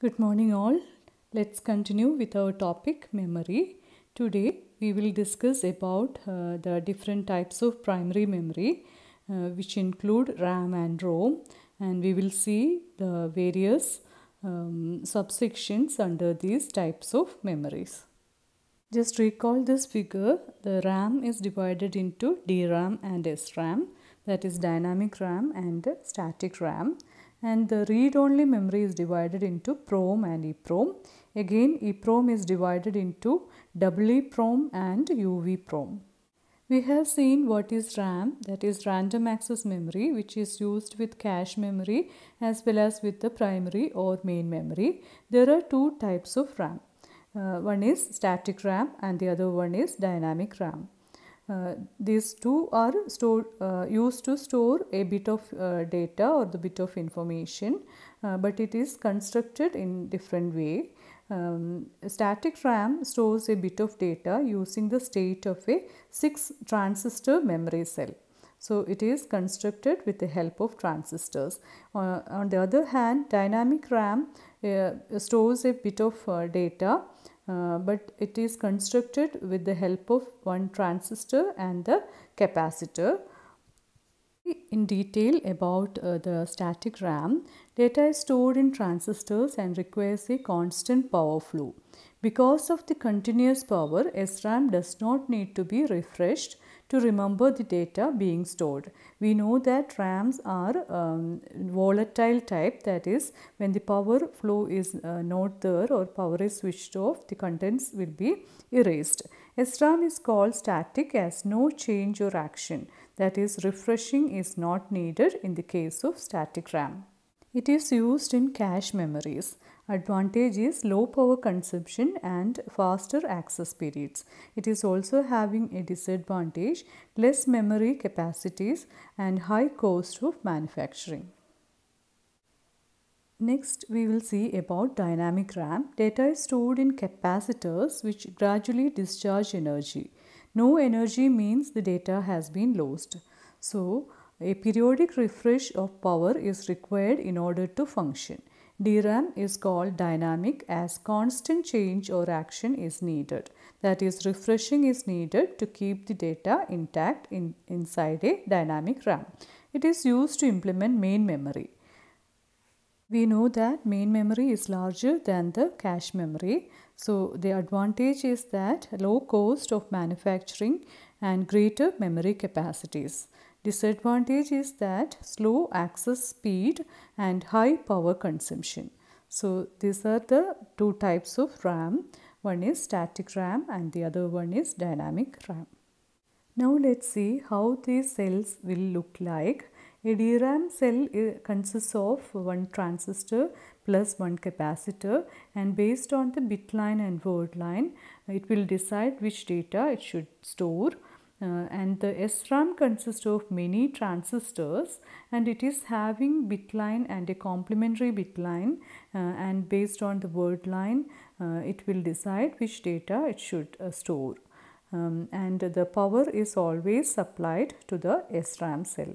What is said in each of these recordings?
Good morning, all. Let's continue with our topic memory. Today, we will discuss about uh, the different types of primary memory, uh, which include RAM and ROM, and we will see the various um, subsections under these types of memories. Just recall this figure the RAM is divided into DRAM and SRAM, that is, dynamic RAM and static RAM and the read-only memory is divided into prom and EPROM. Again EPROM is divided into EEPROM and UVPROM. We have seen what is RAM that is random access memory which is used with cache memory as well as with the primary or main memory. There are two types of RAM. Uh, one is static RAM and the other one is dynamic RAM. Uh, these two are stored, uh, used to store a bit of uh, data or the bit of information, uh, but it is constructed in different way. Um, static RAM stores a bit of data using the state of a 6 transistor memory cell. So it is constructed with the help of transistors. Uh, on the other hand, dynamic RAM uh, stores a bit of uh, data uh, but it is constructed with the help of one transistor and the capacitor in detail about uh, the static RAM, data is stored in transistors and requires a constant power flow. Because of the continuous power, SRAM does not need to be refreshed to remember the data being stored. We know that RAMs are um, volatile type that is when the power flow is uh, not there or power is switched off the contents will be erased. SRAM is called static as no change or action. That is refreshing is not needed in the case of static RAM. It is used in cache memories. Advantage is low power consumption and faster access periods. It is also having a disadvantage, less memory capacities and high cost of manufacturing. Next, we will see about dynamic RAM. Data is stored in capacitors which gradually discharge energy. No energy means the data has been lost. So, a periodic refresh of power is required in order to function. DRAM is called dynamic as constant change or action is needed. That is refreshing is needed to keep the data intact in, inside a dynamic RAM. It is used to implement main memory. We know that main memory is larger than the cache memory. So the advantage is that low cost of manufacturing and greater memory capacities. Disadvantage is that slow access speed and high power consumption. So these are the two types of RAM. One is static RAM and the other one is dynamic RAM. Now let's see how these cells will look like. A DRAM cell consists of one transistor plus one capacitor and based on the bit line and word line, it will decide which data it should store. Uh, and the SRAM consists of many transistors and it is having bit line and a complementary bit line uh, and based on the word line, uh, it will decide which data it should uh, store. Um, and the power is always supplied to the SRAM cell.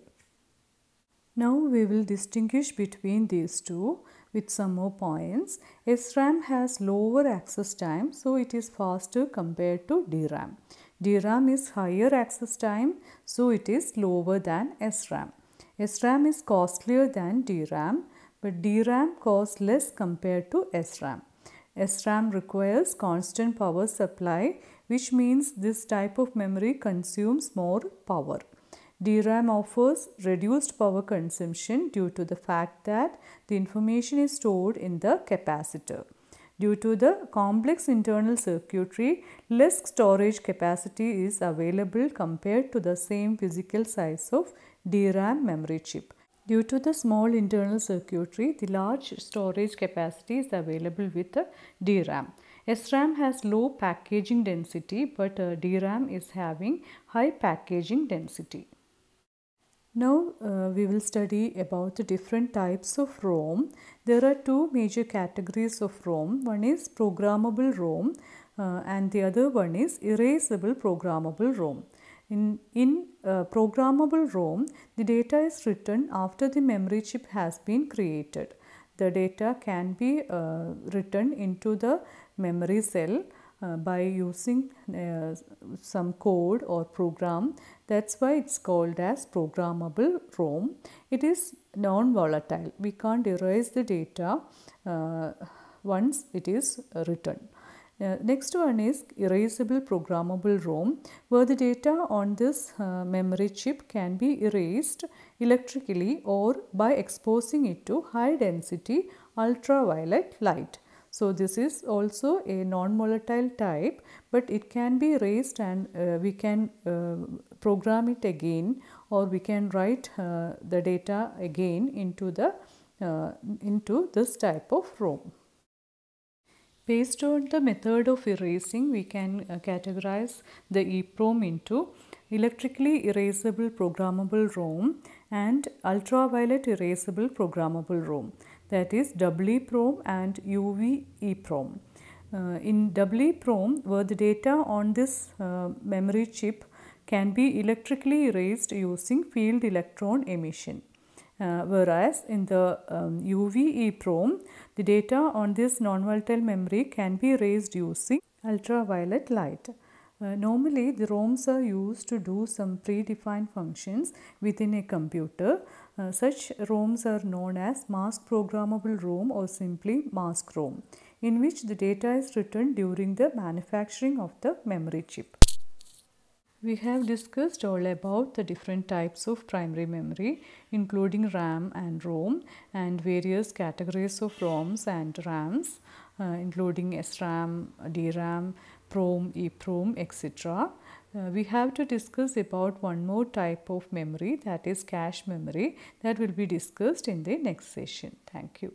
Now we will distinguish between these two with some more points. SRAM has lower access time so it is faster compared to DRAM. DRAM is higher access time so it is lower than SRAM. SRAM is costlier than DRAM but DRAM costs less compared to SRAM. SRAM requires constant power supply which means this type of memory consumes more power. DRAM offers reduced power consumption due to the fact that the information is stored in the capacitor. Due to the complex internal circuitry, less storage capacity is available compared to the same physical size of DRAM memory chip. Due to the small internal circuitry, the large storage capacity is available with the DRAM. SRAM has low packaging density but uh, DRAM is having high packaging density. Now uh, we will study about the different types of ROM. There are two major categories of ROM. One is programmable ROM uh, and the other one is erasable programmable ROM. In, in uh, programmable ROM, the data is written after the memory chip has been created. The data can be uh, written into the memory cell uh, by using uh, some code or program. That's why it's called as programmable ROM. It is non-volatile. We can't erase the data uh, once it is written. Uh, next one is erasable programmable ROM where the data on this uh, memory chip can be erased electrically or by exposing it to high density ultraviolet light. So this is also a non-volatile type but it can be raised and uh, we can uh, program it again or we can write uh, the data again into the uh, into this type of ROM. Based on the method of erasing we can uh, categorize the EEPROM into electrically erasable programmable ROM and ultraviolet erasable programmable ROM that is doubly prom and UVE EEPROM. Uh, in doubly prom where the data on this uh, memory chip can be electrically erased using field electron emission. Uh, whereas in the um, UV the data on this non-volatile memory can be erased using ultraviolet light. Uh, normally the ROMs are used to do some predefined functions within a computer. Uh, such ROMs are known as mask programmable ROM or simply mask ROM in which the data is written during the manufacturing of the memory chip. We have discussed all about the different types of primary memory including RAM and ROM and various categories of ROMs and RAMs. Uh, including SRAM, DRAM, PROM, EPROM, etc. Uh, we have to discuss about one more type of memory that is cache memory that will be discussed in the next session. Thank you.